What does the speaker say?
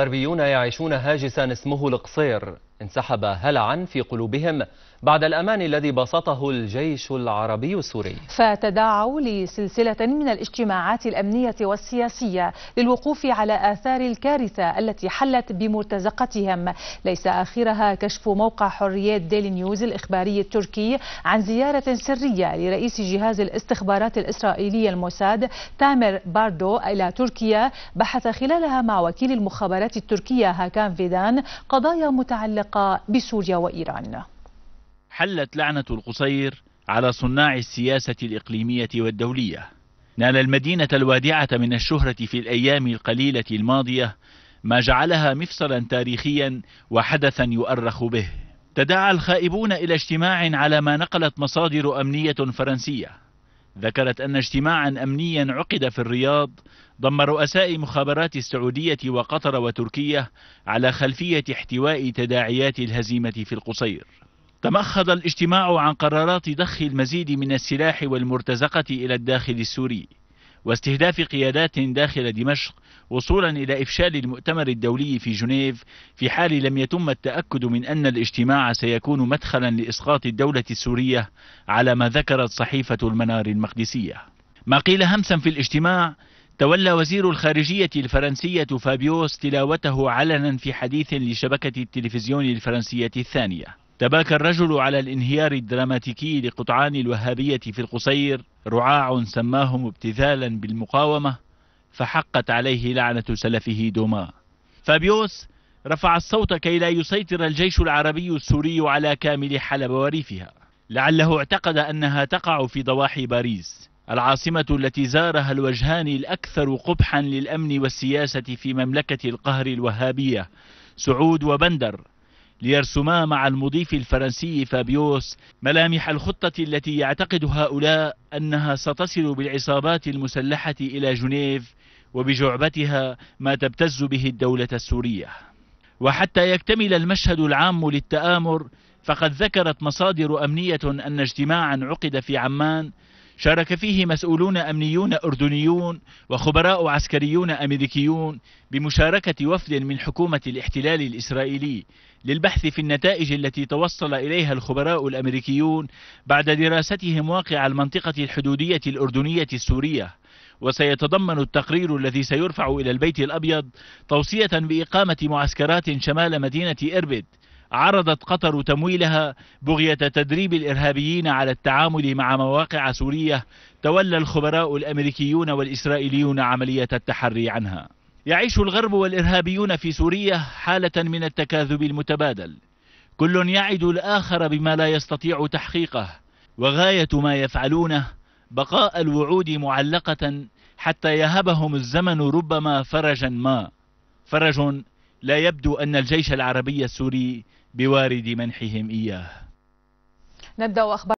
غربيون يعيشون هاجسا اسمه القصير انسحب هلعا في قلوبهم بعد الأمان الذي بسطه الجيش العربي السوري فتداعوا لسلسلة من الاجتماعات الأمنية والسياسية للوقوف على آثار الكارثة التي حلت بمرتزقتهم ليس آخرها كشف موقع حريات ديلي نيوز الإخباري التركي عن زيارة سرية لرئيس جهاز الاستخبارات الإسرائيلي الموساد تامر باردو إلى تركيا بحث خلالها مع وكيل المخابرات التركية هاكان فيدان قضايا متعلقة العلاقة بسوريا وإيران حلت لعنة القصير على صناع السياسة الإقليمية والدولية نال المدينة الوادعة من الشهرة في الأيام القليلة الماضية ما جعلها مفصلا تاريخيا وحدثا يؤرخ به تداعى الخائبون إلى اجتماع على ما نقلت مصادر أمنية فرنسية ذكرت أن اجتماعا أمنيا عقد في الرياض ضم رؤساء مخابرات السعودية وقطر وتركيا على خلفية احتواء تداعيات الهزيمة في القصير تمخض الاجتماع عن قرارات ضخ المزيد من السلاح والمرتزقة إلى الداخل السوري واستهداف قيادات داخل دمشق وصولا إلى إفشال المؤتمر الدولي في جنيف في حال لم يتم التأكد من أن الاجتماع سيكون مدخلا لإسقاط الدولة السورية على ما ذكرت صحيفة المنار المقدسية ما قيل همسا في الاجتماع تولى وزير الخارجية الفرنسية فابيوس تلاوته علنا في حديث لشبكة التلفزيون الفرنسية الثانية تباكى الرجل على الانهيار الدراماتيكي لقطعان الوهابية في القصير رعاع سماهم ابتذالا بالمقاومة فحقت عليه لعنة سلفه دوما فابيوس رفع الصوت كي لا يسيطر الجيش العربي السوري على كامل حلب وريفها لعله اعتقد أنها تقع في ضواحي باريس العاصمة التي زارها الوجهان الأكثر قبحا للأمن والسياسة في مملكة القهر الوهابية سعود وبندر ليرسما مع المضيف الفرنسي فابيوس ملامح الخطة التي يعتقد هؤلاء أنها ستصل بالعصابات المسلحة إلى جنيف وبجعبتها ما تبتز به الدولة السورية وحتى يكتمل المشهد العام للتآمر فقد ذكرت مصادر أمنية أن اجتماعا عقد في عمان شارك فيه مسؤولون أمنيون أردنيون وخبراء عسكريون أمريكيون بمشاركة وفد من حكومة الاحتلال الإسرائيلي للبحث في النتائج التي توصل إليها الخبراء الأمريكيون بعد دراستهم واقع المنطقة الحدودية الأردنية السورية وسيتضمن التقرير الذي سيرفع إلى البيت الأبيض توصية بإقامة معسكرات شمال مدينة إربد عرضت قطر تمويلها بغية تدريب الإرهابيين على التعامل مع مواقع سورية تولى الخبراء الأمريكيون والإسرائيليون عملية التحري عنها يعيش الغرب والإرهابيون في سوريا حالة من التكاذب المتبادل كل يعد الآخر بما لا يستطيع تحقيقه وغاية ما يفعلونه بقاء الوعود معلقة حتى يهبهم الزمن ربما فرجا ما فرج لا يبدو أن الجيش العربي السوري بوارد منحهم إياه نبدأ أخبار